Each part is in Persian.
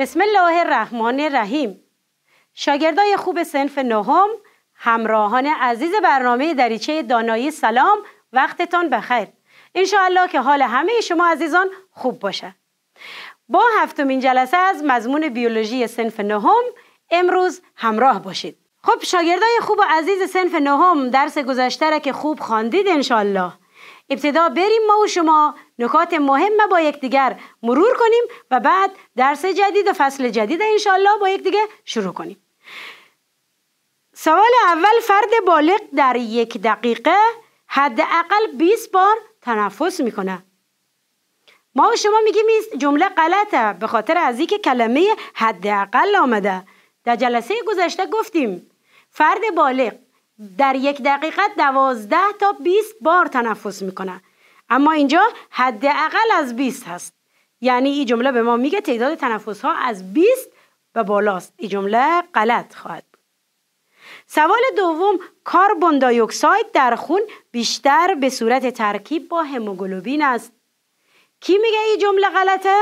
بسم الله الرحمن الرحیم شاگردای خوب سنف نهم همراهان عزیز برنامه دریچه دانایی سلام وقتتان بخیر انشاءالله که حال همه شما عزیزان خوب باشه با هفتمین جلسه از مضمون بیولوژی سنف نهم امروز همراه باشید خب شاگردای خوب و عزیز سنف نهم درس گذشته را که خوب خواندید انشاءالله ابتدا بریم ما و شما نکات مهم با یکدیگر مرور کنیم و بعد درس جدید و فصل جدید انشالله با یکدیگه شروع کنیم سوال اول فرد بالغ در یک دقیقه حداقل 20 بار تنفس میکنه ما و شما میگیم این جمله غلطه به خاطر از اینکه کلمه حداقل آمده در جلسه گذشته گفتیم فرد بالغ در یک دقیقه دوازده تا 20 بار تنفس میکنه اما اینجا حداقل از 20 هست یعنی این جمله به ما میگه تعداد تنفس ها از 20 به بالاست این جمله غلط خواهد بود سوال دوم کاربون دایوکساید در خون بیشتر به صورت ترکیب با هموگلوبین است کی میگه این جمله غلطه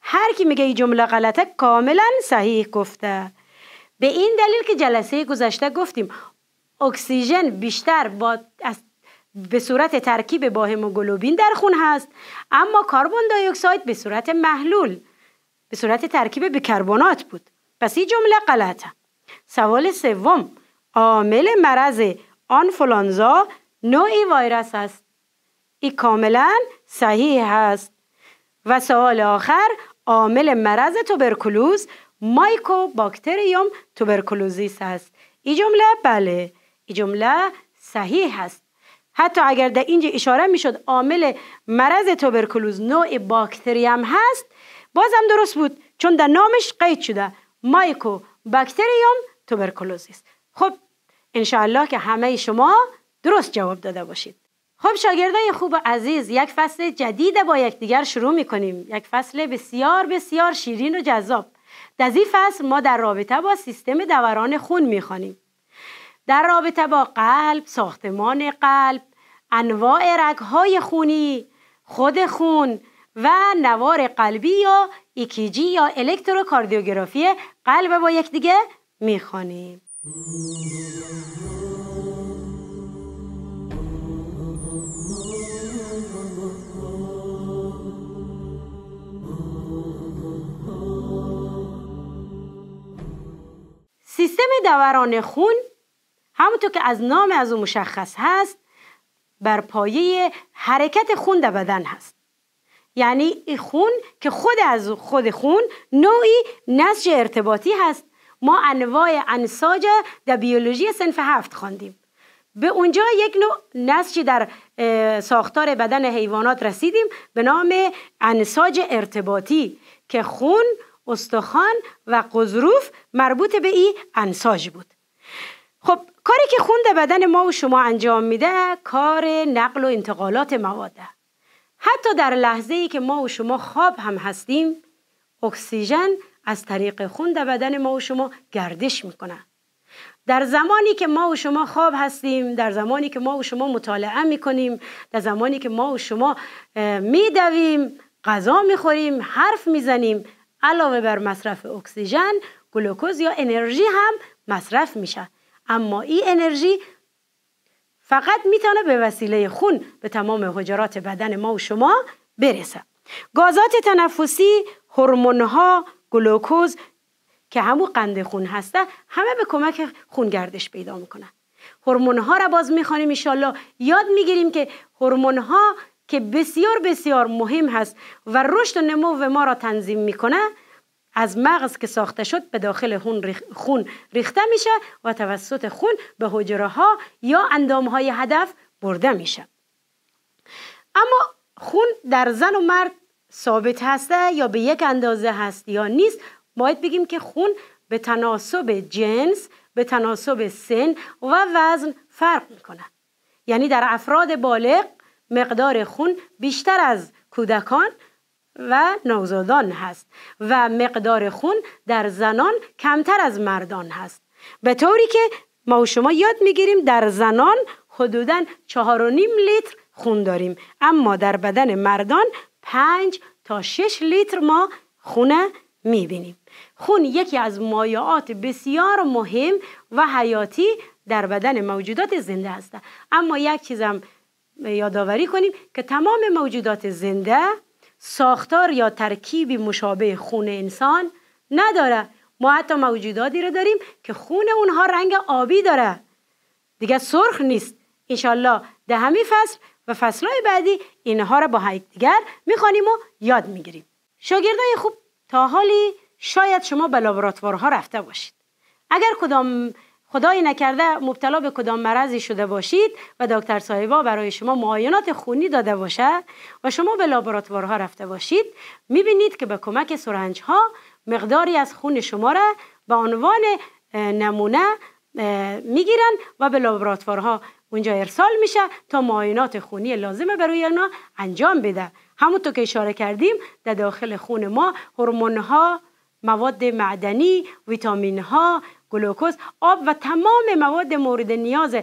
هر کی میگه این جمله غلطه کاملا صحیح گفته به این دلیل که جلسه گذشته گفتیم اکسیژن بیشتر با به صورت ترکیب با هموگلوبین در خون هست اما کاربون دی اکساید به صورت محلول به صورت ترکیب بیکربنات بود پس این جمله غلطه سوال سوم عامل مرض آنفولانزا نوعی وایرس است این کاملا صحیح هست و سوال آخر عامل مرض توبرکلوز مایکوباکتریوم توبرکلوزیس است این جمله بله جمله صحیح است حتی اگر در اینجا اشاره میشد عامل مرض توبرکلوز نوع باکتریم هست بازم درست بود چون در نامش قید شده مایکو باکتریوم توبرکلوز است خب انشاءالله که همه شما درست جواب داده باشید خب شاگردان خوب و عزیز یک فصل جدید با یکدیگر شروع می کنیم یک فصل بسیار بسیار شیرین و جذاب در این فصل ما در رابطه با سیستم دوران خون می در رابطه با قلب، ساختمان قلب، انواع رگهای خونی، خود خون و نوار قلبی یا ایکیجی یا الکتروکاردیوگرافی قلب با یکدیگه میخوانیم. سیستم دوران خون همونطور که از نام از او مشخص هست بر پایه حرکت خون در بدن هست یعنی این خون که خود از خود خون نوعی نسج ارتباطی هست ما انواع انساج در بیولوژی سنف هفت خواندیم به اونجا یک نوع نسجی در ساختار بدن حیوانات رسیدیم به نام انساج ارتباطی که خون، استخوان و قذروف مربوط به این انساج بود خب کاری که خون در بدن ما و شما انجام میده کار نقل و انتقالات مواده حتی در لحظه ای که ما و شما خواب هم هستیم اکسیژن از طریق خون در بدن ما و شما گردش میکنه در زمانی که ما و شما خواب هستیم در زمانی که ما و شما مطالعه میکنیم در زمانی که ما و شما میدویم غذا میخوریم حرف میزنیم علاوه بر مصرف اکسیژن گلوکوز یا انرژی هم مصرف میشه اما این انرژی فقط میتونه به وسیله خون به تمام حجرات بدن ما و شما برسه گازات تنفسی هورمون ها گلوکوز که همون قند خون هسته همه به کمک خون گردش پیدا میکنن هورمون ها را باز میخوانیم ان یاد میگیریم که هورمون ها که بسیار بسیار مهم هست و رشد و نمو ما را تنظیم میکنه از مغز که ساخته شد به داخل خون ریخته میشه و توسط خون به حجره ها یا اندام های هدف برده میشه اما خون در زن و مرد ثابت هسته یا به یک اندازه هست یا نیست باید بگیم که خون به تناسب جنس به تناسب سن و وزن فرق میکنه یعنی در افراد بالغ مقدار خون بیشتر از کودکان و نوزادان هست و مقدار خون در زنان کمتر از مردان هست به طوری که ما و شما یاد میگیریم در زنان حدودا چهار و نیم لیتر خون داریم اما در بدن مردان پنج تا شش لیتر ما خونه میبینیم خون یکی از مایعات بسیار مهم و حیاتی در بدن موجودات زنده است اما یک چیزم یادآوری کنیم که تمام موجودات زنده ساختار یا ترکیب مشابه خون انسان نداره ما حتی موجوداتی رو داریم که خون اونها رنگ آبی داره دیگه سرخ نیست انشالله ده همی فصل و فصلهای بعدی اینها را با دیگر میخوانیم و یاد میگیریم شاگردای خوب تا حالی شاید شما به لابراتوارها رفته باشید اگر کدام خدای نکرده مبتلا به کدام مرضی شده باشید و دکتر صاحبا برای شما معاینات خونی داده باشه و شما به لابراتوارها رفته باشید میبینید که به کمک سرنج ها مقداری از خون شما را به عنوان نمونه میگیرن و به لابراتوارها اونجا ارسال میشه تا معاینات خونی لازمه برای اونا انجام بده همونطور که اشاره کردیم در داخل خون ما هورمون ها مواد معدنی ویتامین ها گلوکوز آب و تمام مواد مورد نیاز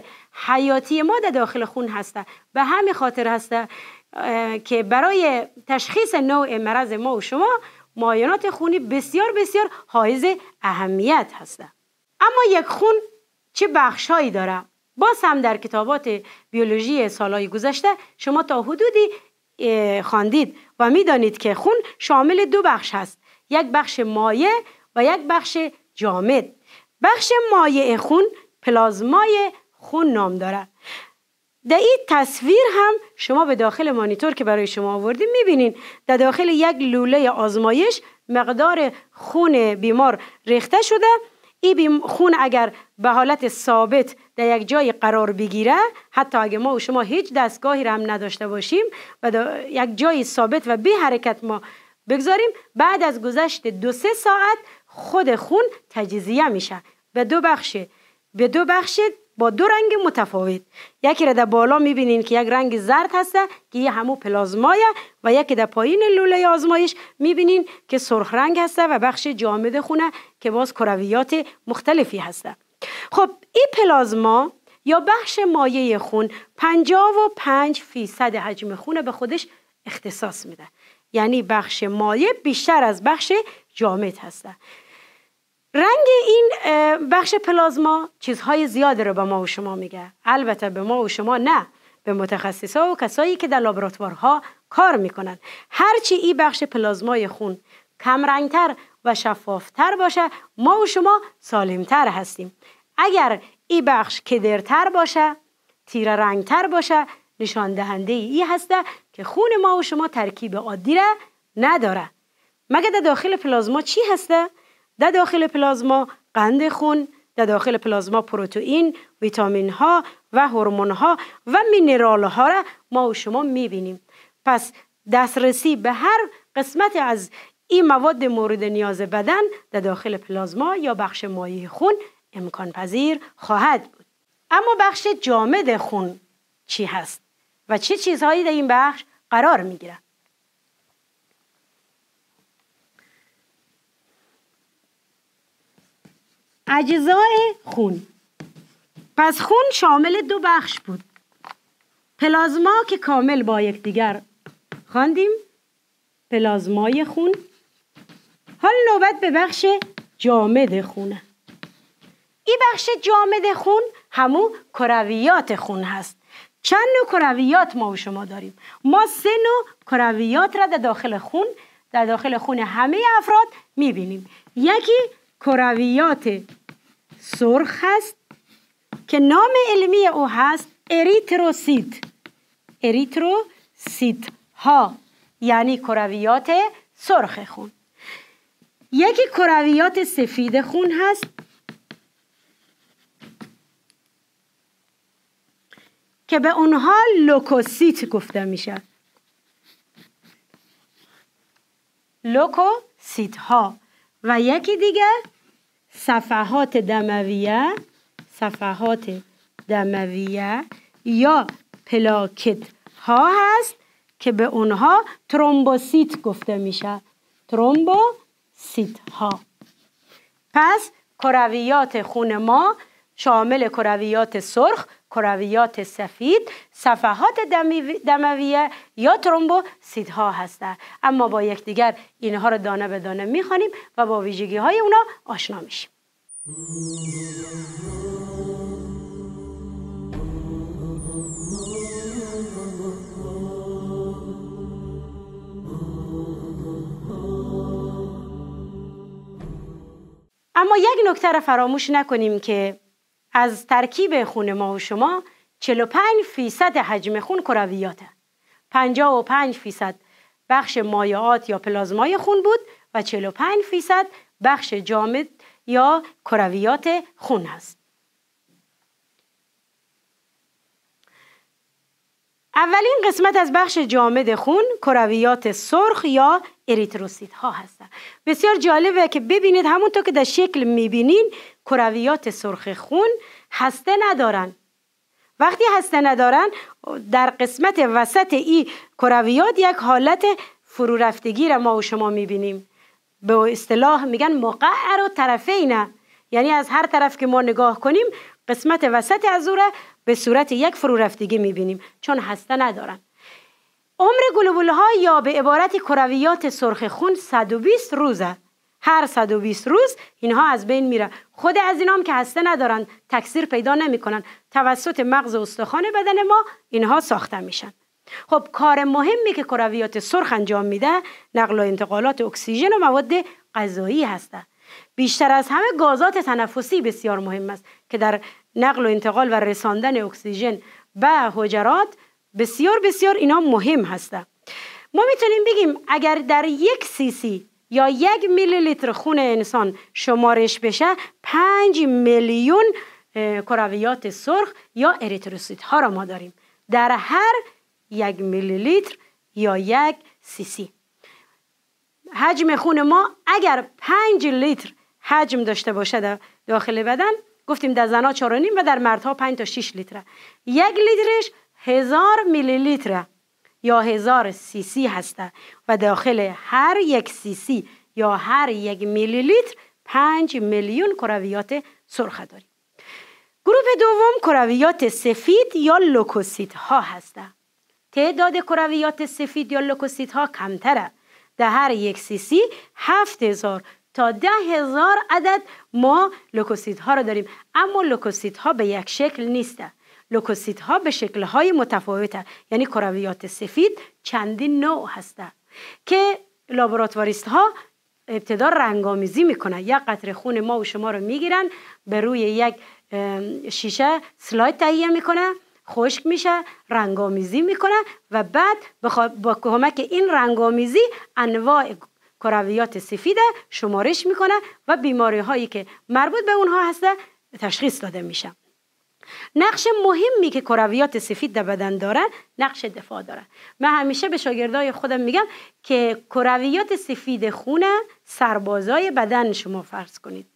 حیاتی ما در داخل خون هسته به همین خاطر هسته که برای تشخیص نوع مرض ما و شما معاینات خونی بسیار بسیار حائز اهمیت هسته اما یک خون چه بخشهایی داره باز هم در کتابات بیولوژی سالهای گذشته شما تا حدودی خواندید و میدانید که خون شامل دو بخش هست یک بخش مایع و یک بخش جامد بخش مایع خون پلازمای خون نام داره. در این تصویر هم شما به داخل مانیتور که برای شما آوردیم میبینین در داخل یک لوله آزمایش مقدار خون بیمار ریخته شده این خون اگر به حالت ثابت در یک جای قرار بگیره حتی اگه ما و شما هیچ دستگاهی را هم نداشته باشیم و یک جای ثابت و بی حرکت ما بگذاریم بعد از گذشت دو سه ساعت خود خون تجزیه میشه به دو بخش به دو بخش با دو رنگ متفاوت یکی را در بالا میبینین که یک رنگ زرد هسته که یه همو پلازمایه و یکی در پایین لوله آزمایش میبینین که سرخ رنگ هسته و بخش جامد خونه که باز کرویات مختلفی هسته خب این پلازما یا بخش مایه خون و 55 فیصد حجم خون به خودش اختصاص میده یعنی بخش مایه بیشتر از بخش جامد هستن رنگ این بخش پلازما چیزهای زیادی رو به ما و شما میگه البته به ما و شما نه به متخصصا و کسایی که در لابراتوارها کار میکنن هرچی این بخش پلازمای خون کم رنگتر و شفافتر باشه ما و شما سالمتر هستیم اگر این بخش کدرتر باشه تیره رنگتر باشه نشان دهنده ای هسته که خون ما و شما ترکیب عادی را نداره مگه در داخل پلازما چی هسته؟ در داخل پلازما قند خون، در داخل پلازما پروتئین، ویتامین ها و هورمون ها و مینرال ها را ما و شما میبینیم. پس دسترسی به هر قسمت از این مواد مورد نیاز بدن در داخل پلازما یا بخش مایع خون امکان پذیر خواهد بود. اما بخش جامد خون چی هست و چه چی چیزهایی در این بخش قرار میگیرد؟ اجزای خون پس خون شامل دو بخش بود پلازما که کامل با یکدیگر خواندیم پلازمای خون حال نوبت به بخش جامد خونه این بخش جامد خون همو کرویات خون هست چند نوع کرویات ما و شما داریم ما سه نوع کرویات را در داخل خون در داخل خون همه افراد میبینیم یکی کرویات سرخ هست که نام علمی او هست اریتروسیت اریتروسیت ها یعنی کرویات سرخ خون یکی کرویات سفید خون هست که به اونها لوکوسیت گفته میشه لوکوسیت ها و یکی دیگه صفحات دمویه صفحات دمویه یا پلاکت ها هست که به اونها ترومبوسیت گفته میشه ترومبوسیت ها پس کرویات خون ما شامل کرویات سرخ کرویات سفید صفحات دمویه یا ترومبو سیدها هستند اما با یکدیگر اینها رو دانه به دانه میخوانیم و با ویژگی های اونا آشنا میشیم اما یک نکته را فراموش نکنیم که از ترکیب خون ما و شما 45 فیصد حجم خون کرویاته 55 فیصد بخش مایعات یا پلازمای خون بود و 45 فیصد بخش جامد یا کرویات خون است اولین قسمت از بخش جامد خون کرویات سرخ یا اریتروسیت ها هستن بسیار جالبه که ببینید همونطور که در شکل میبینین کرویات سرخ خون هسته ندارن وقتی هسته ندارن در قسمت وسط ای کرویات یک حالت فرو رفتگی را ما و شما میبینیم به اصطلاح میگن مقعر و طرفینه یعنی از هر طرف که ما نگاه کنیم قسمت وسط از او به صورت یک فرو رفتگی میبینیم چون هسته ندارن عمر گلوبول ها یا به عبارت کرویات سرخ خون 120 روزه هر 120 روز اینها از بین میره خود از اینام که هسته ندارن تکثیر پیدا نمیکنن توسط مغز استخوان بدن ما اینها ساخته میشن خب کار مهمی که کرویات سرخ انجام میده نقل و انتقالات اکسیژن و مواد غذایی هسته بیشتر از همه گازات تنفسی بسیار مهم است که در نقل و انتقال و رساندن اکسیژن به حجرات بسیار بسیار اینا مهم هسته ما میتونیم بگیم اگر در یک سیسی یا یک میلی لیتر خون انسان شمارش بشه پنج میلیون کرویات سرخ یا اریتروسیت ها را ما داریم در هر یک میلی لیتر یا یک سیسی حجم خون ما اگر پنج لیتر حجم داشته باشه داخل بدن گفتیم در زنها 4.5 و در مردها پنج تا شیش لیتر یک لیترش هزار میلی لیتر یا هزار سی سی هسته و داخل هر یک سی سی یا هر یک میلی لیتر پنج میلیون کرویات سرخ داریم گروه دوم کرویات سفید یا لوکوسیت ها هسته تعداد کرویات سفید یا لوکوسیت ها کمتره در هر یک سی سی هفت هزار تا ده هزار عدد ما لوکوسیت ها را داریم اما لوکوسیت ها به یک شکل نیسته لوکوسیت ها به شکل های متفاوت یعنی کرویات سفید چندین نوع هستند که لابراتواریست ها ابتدا رنگامیزی میکنن یک قطره خون ما و شما رو میگیرن به روی یک شیشه سلاید تهیه میکنن خشک میشه رنگامیزی میکنه و بعد با کمک این رنگامیزی انواع کرویات سفید شمارش میکنه و بیماری هایی که مربوط به اونها هسته تشخیص داده میشه نقش مهمی که کرویات سفید در بدن داره نقش دفاع داره. من همیشه به شاگردای خودم میگم که کرویات سفید خونه سربازای بدن شما فرض کنید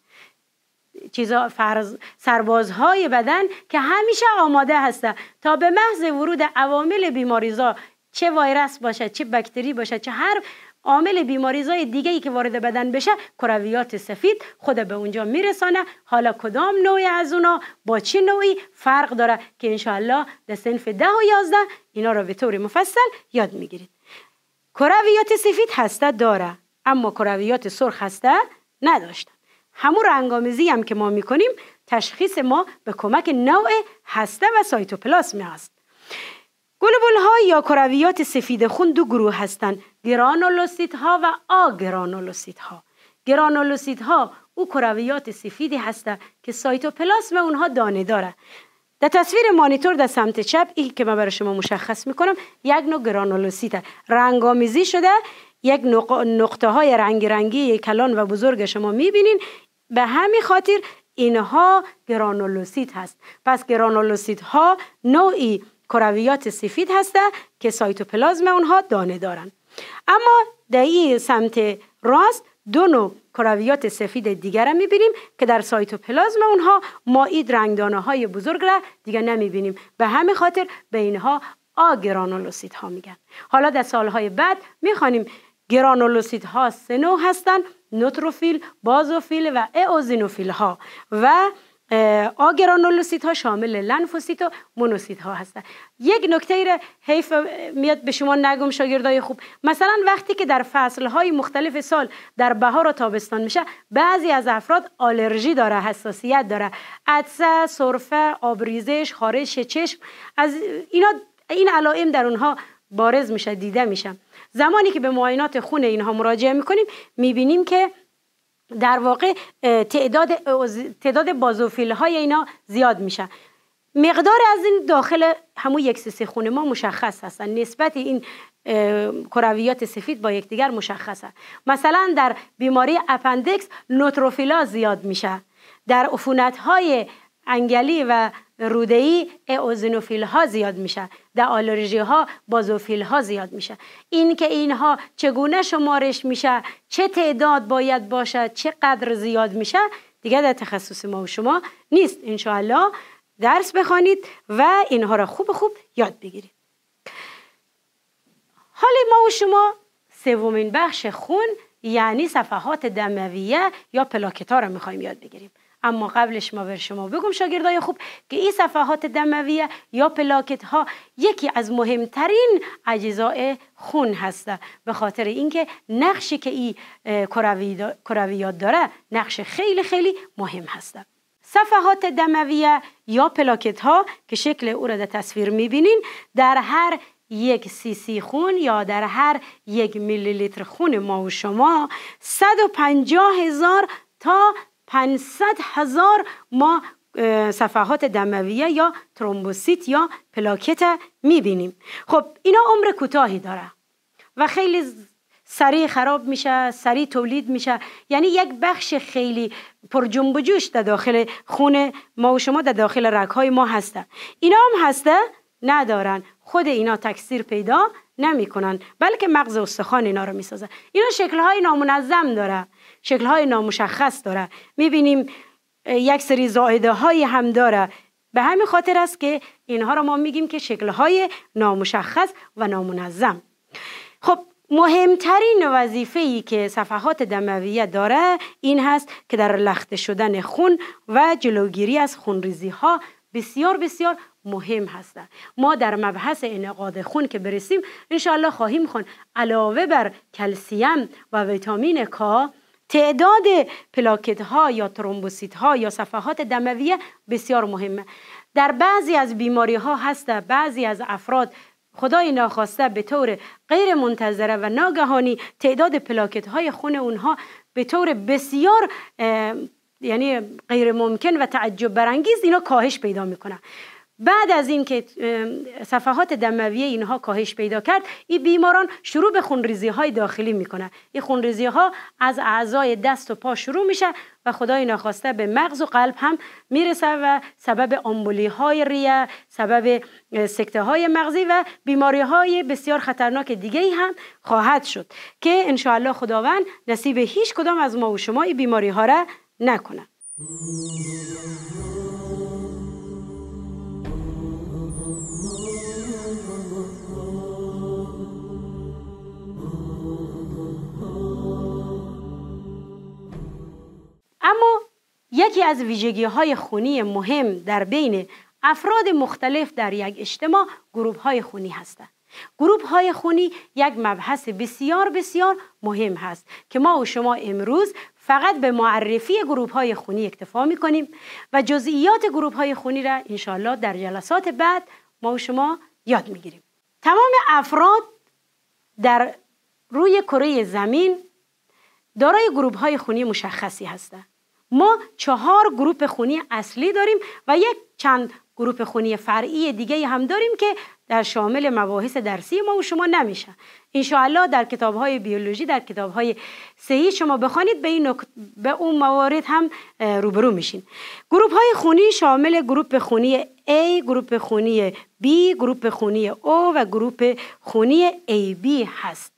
چیزا فرض سربازهای بدن که همیشه آماده هسته تا به محض ورود عوامل بیماریزا چه وایرس باشه چه بکتری باشه چه هر عامل بیماریزای دیگه ای که وارد بدن بشه کرویات سفید خود به اونجا میرسانه حالا کدام نوع از اونا با چه نوعی فرق داره که انشاءالله در سنف ده و یازده اینا را به طور مفصل یاد میگیرید کرویات سفید هسته داره اما کرویات سرخ هسته نداشته همون رنگامیزی هم که ما میکنیم تشخیص ما به کمک نوع هسته و سایتوپلاسم هست گلوبول ها یا کرویات سفید خون دو گروه هستند گرانولوسیت ها و آگرانولوسیت ها گرانولوسیت ها او کرویات سفیدی هستند که سایتوپلاسم اونها دانه داره در تصویر مانیتور در سمت چپ این که من برای شما مشخص کنم یک نوع گرانولوسیت رنگ آمیزی شده یک نقطه های رنگ رنگی کلان و بزرگ شما میبینین به همین خاطر اینها گرانولوسیت هست پس گرانولوسیت ها نوعی کرویات سفید هسته که سایتوپلازم اونها دانه دارن اما در این سمت راست دو نوع کرویات سفید دیگر می بینیم که در سایتوپلازم اونها ما رنگ رنگدانه های بزرگ را دیگه نمی به همین خاطر به اینها آگرانولوسیت ها میگن حالا در سالهای بعد میخوانیم گرانولوسیت ها سنو هستند نوتروفیل، بازوفیل و اوزینوفیل ها و آگرانولوسیت ها شامل لنفوسیت و مونوسیت ها هستن یک نکته را حیف میاد به شما نگم شاگردای خوب مثلا وقتی که در فصل های مختلف سال در بهار و تابستان میشه بعضی از افراد آلرژی داره حساسیت داره عدسه سرفه آبریزش خارش چشم از اینا این علائم در اونها بارز میشه دیده میشه زمانی که به معاینات خون اینها مراجعه میکنیم میبینیم که در واقع تعداد تعداد بازوفیل های اینا زیاد میشن مقدار از این داخل همون یک سه خون ما مشخص هستن نسبت این کرویات سفید با یکدیگر مشخص هست مثلا در بیماری اپندکس نوتروفیلا زیاد میشه در عفونت های انگلی و ای اوزنوفیل ها زیاد میشه در آلرژی ها بازوفیل ها زیاد میشه این که اینها چگونه شمارش میشه چه تعداد باید باشه چه قدر زیاد میشه دیگه در تخصص ما و شما نیست انشاءالله درس بخوانید و اینها را خوب خوب یاد بگیرید حال ما و شما سومین بخش خون یعنی صفحات دمویه یا پلاکتا را میخوایم یاد بگیریم اما قبلش ما بر شما بگم شاگردای خوب که این صفحات دمویه یا پلاکت ها یکی از مهمترین اجزای خون هسته به خاطر اینکه نقشی که این کرویات داره نقش خیلی خیلی مهم هسته صفحات دمویه یا پلاکت ها که شکل او را در تصویر میبینین در هر یک سی سی خون یا در هر یک میلی لیتر خون ما و شما 150 هزار تا 500 هزار ما صفحات دمویه یا ترومبوسیت یا پلاکت میبینیم خب اینا عمر کوتاهی داره و خیلی سریع خراب میشه سریع تولید میشه یعنی یک بخش خیلی پر جنب جوش در داخل خون ما و شما در داخل رگهای ما هسته اینا هم هسته ندارن خود اینا تکثیر پیدا نمیکنن بلکه مغز استخوان اینا رو میسازه اینا شکل های نامنظم داره شکلهای نامشخص داره میبینیم یک سری زائده های هم داره به همین خاطر است که اینها رو ما میگیم که شکلهای نامشخص و نامنظم خب مهمترین وظیفه ای که صفحات دمویه داره این هست که در لخت شدن خون و جلوگیری از خونریزی ها بسیار بسیار مهم هستند ما در مبحث انعقاد خون که برسیم انشاءالله خواهیم خون علاوه بر کلسیم و ویتامین کا تعداد پلاکت ها یا ترومبوسیت ها یا صفحات دمویه بسیار مهمه در بعضی از بیماری ها هست بعضی از افراد خدای ناخواسته به طور غیر منتظره و ناگهانی تعداد پلاکت های خون اونها به طور بسیار یعنی غیر ممکن و تعجب برانگیز اینا کاهش پیدا میکنن بعد از اینکه صفحات دمویه اینها کاهش پیدا کرد این بیماران شروع به خونریزی های داخلی میکنن این خونریزی ها از اعضای دست و پا شروع میشه و خدای نخواسته به مغز و قلب هم میرسه و سبب آمبولی های ریه سبب سکته های مغزی و بیماری های بسیار خطرناک دیگه ای هم خواهد شد که انشاءالله خداوند نصیب هیچ کدام از ما و شما این بیماری ها را نکنه اما یکی از ویژگی های خونی مهم در بین افراد مختلف در یک اجتماع گروه های خونی هستند گروپ های خونی یک مبحث بسیار بسیار مهم هست که ما و شما امروز فقط به معرفی گروپ های خونی اکتفا می کنیم و جزئیات گروپ های خونی را انشاءالله در جلسات بعد ما و شما یاد می گیریم. تمام افراد در روی کره زمین دارای گروپ های خونی مشخصی هستند. ما چهار گروپ خونی اصلی داریم و یک چند گروپ خونی فرعی دیگه هم داریم که در شامل مباحث درسی ما و شما نمیشه انشاءالله در کتاب های بیولوژی در کتاب های سهی شما بخوانید به, این به اون موارد هم روبرو میشین گروپ های خونی شامل گروپ خونی A، گروپ خونی B، گروپ خونی O و گروپ خونی AB هست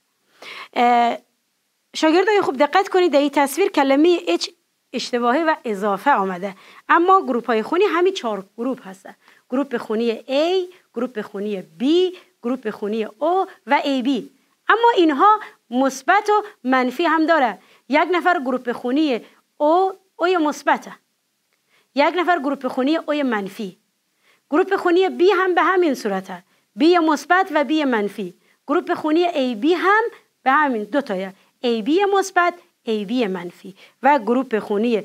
شاگردای خوب دقت کنید در این تصویر کلمه H اشتباهی و اضافه آمده اما گروپ های خونی همین چهار گروپ هستن گروپ خونی A گروپ خونی B گروپ خونی O و AB اما اینها مثبت و منفی هم داره یک نفر گروپ خونی O او مثبته یک نفر گروپ خونی O منفی گروپ خونی B هم به همین صورته B مثبت و B منفی گروپ خونی AB هم به همین دو تایه AB مثبت AB منفی و گروپ خونی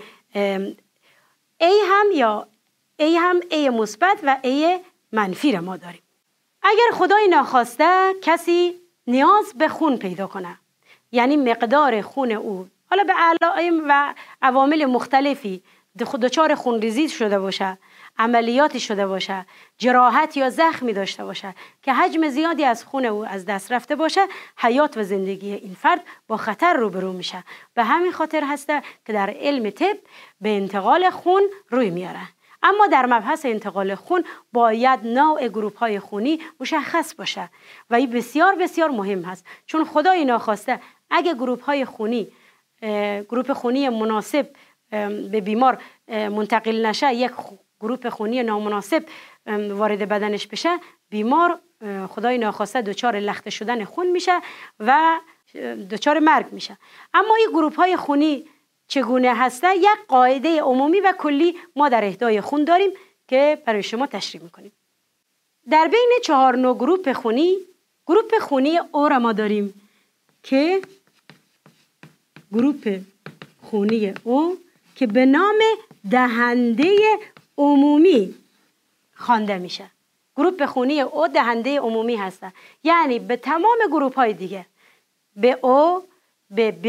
A هم یا A هم A مثبت و A منفی را ما داریم اگر خدای ناخواسته کسی نیاز به خون پیدا کنه یعنی مقدار خون او حالا به علائم و عوامل مختلفی دچار خونریزی شده باشه عملیاتی شده باشه، جراحت یا زخمی داشته باشه که حجم زیادی از خون او از دست رفته باشه حیات و زندگی این فرد با خطر روبرو میشه به همین خاطر هسته که در علم طب به انتقال خون روی میاره اما در مبحث انتقال خون باید نوع گروپ های خونی مشخص باشه و این بسیار بسیار مهم هست چون خدای ناخواسته اگه گروپ های خونی گروپ خونی مناسب به بیمار منتقل نشه یک گروپ خونی نامناسب وارد بدنش بشه بیمار خدای ناخواسته دچار لخته شدن خون میشه و دچار مرگ میشه اما این گروپ های خونی چگونه هسته یک قاعده عمومی و کلی ما در اهدای خون داریم که برای شما تشریح میکنیم در بین چهار نوع گروپ خونی گروپ خونی او را ما داریم که گروپ خونی او که به نام دهنده عمومی خوانده میشه گروپ خونی او دهنده عمومی هسته یعنی به تمام گروپ های دیگه به او به ب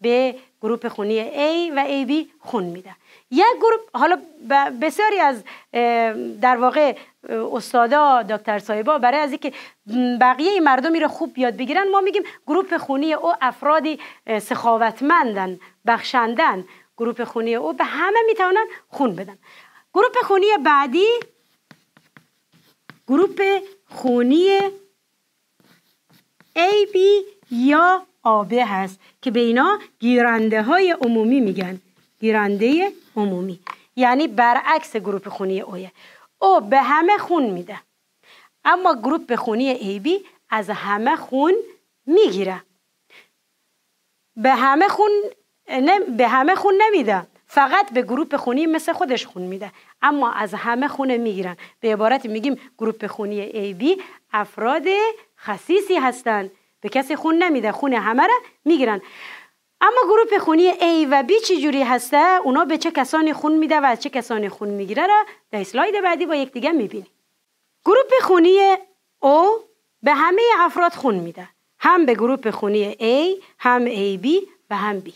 به گروپ خونی A و ای بی خون میده یک گروپ حالا بسیاری از در واقع استادا دکتر سایبا برای از اینکه بقیه مردمی رو خوب یاد بگیرن ما میگیم گروپ خونی او افرادی سخاوتمندن بخشندن گروپ خونی او به همه میتونن خون بدن گروپ خونی بعدی گروپ خونی AB یا آبه هست که به اینا گیرنده های عمومی میگن گیرنده عمومی یعنی برعکس گروپ خونی اویه او به همه خون میده اما گروپ خونی AB از همه خون میگیره به همه خون نه به همه خون نمیده فقط به گروپ خونی مثل خودش خون میده اما از همه خونه میگیرن به عبارت میگیم گروپ خونی AB افراد خصیصی هستند به کسی خون نمیده خون همه را میگیرن اما گروه خونی A و B چی جوری هسته اونا به چه کسانی خون میده و از چه کسانی خون میگیره را در اسلاید بعدی با یک یکدیگه میبینیم گروپ خونی O به همه افراد خون میده هم به گروپ خونی A هم B و هم B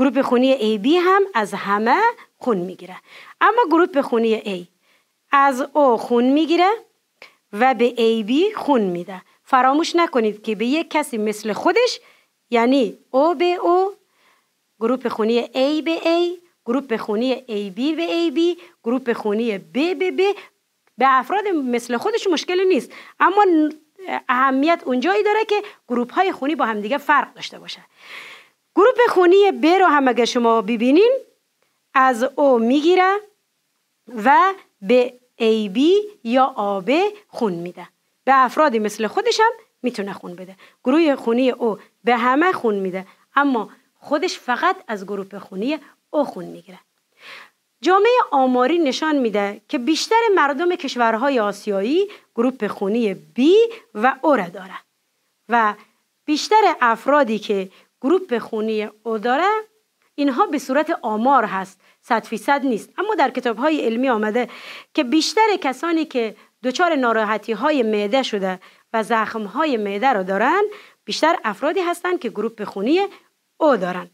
گروپ خونی بی هم از همه خون میگیره اما گروپ خونی A از او خون میگیره و به بی خون میده فراموش نکنید که به یک کسی مثل خودش یعنی او به او گروپ خونی A به A گروپ خونی بی به AB گروپ خونی B به B به افراد مثل خودش مشکل نیست اما اهمیت اونجایی داره که گروپ های خونی با همدیگه فرق داشته باشه گروه خونی ب رو هم اگه شما ببینین از او میگیره و به بی یا آب خون میده به افرادی مثل خودش هم میتونه خون بده گروه خونی او به همه خون میده اما خودش فقط از گروه خونی او خون میگیره جامعه آماری نشان میده که بیشتر مردم کشورهای آسیایی گروه خونی بی و او را داره و بیشتر افرادی که گروپ خونی او داره اینها به صورت آمار هست صد فیصد نیست اما در کتاب های علمی آمده که بیشتر کسانی که دچار ناراحتی های معده شده و زخم های معده را دارن بیشتر افرادی هستند که گروپ خونی او دارن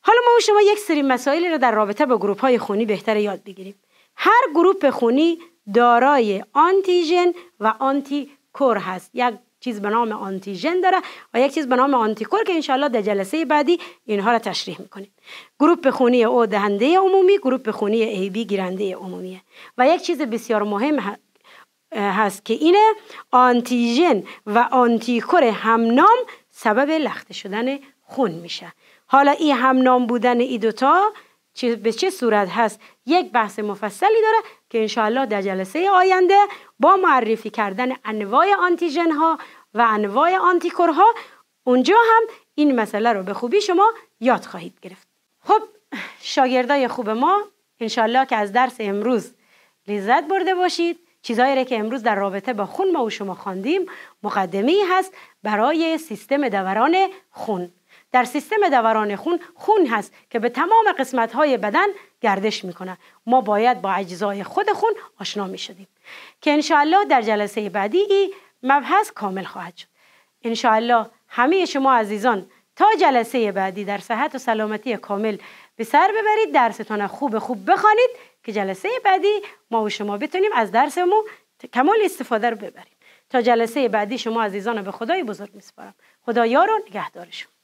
حالا ما شما یک سری مسائل را در رابطه با گروپ های خونی بهتر یاد بگیریم هر گروپ خونی دارای آنتیژن و آنتی کور هست یک چیز به نام آنتیژن داره و یک چیز به نام آنتیکور که انشالله در جلسه بعدی اینها را تشریح میکنیم گروپ خونی او دهنده عمومی گروپ خونی ای بی گیرنده عمومیه و یک چیز بسیار مهم هست که اینه آنتیژن و آنتیکور همنام سبب لخته شدن خون میشه حالا این همنام بودن ای دوتا به چه صورت هست یک بحث مفصلی داره که انشاءالله در جلسه آینده با معرفی کردن انواع آنتیژن ها و انواع ها اونجا هم این مسئله رو به خوبی شما یاد خواهید گرفت خب شاگردای خوب ما انشالله که از درس امروز لذت برده باشید چیزایی را که امروز در رابطه با خون ما و شما خواندیم مقدمی هست برای سیستم دوران خون در سیستم دوران خون خون هست که به تمام قسمت های بدن گردش میکنه ما باید با اجزای خود خون آشنا میشدیم که انشاءالله در جلسه بعدی ای مبحث کامل خواهد شد انشاءالله همه شما عزیزان تا جلسه بعدی در صحت و سلامتی کامل به سر ببرید درستان خوب خوب بخوانید که جلسه بعدی ما و شما بتونیم از درسمون کمال استفاده رو ببریم تا جلسه بعدی شما عزیزان به خدای بزرگ میسپارم خدا یار نگهدارشون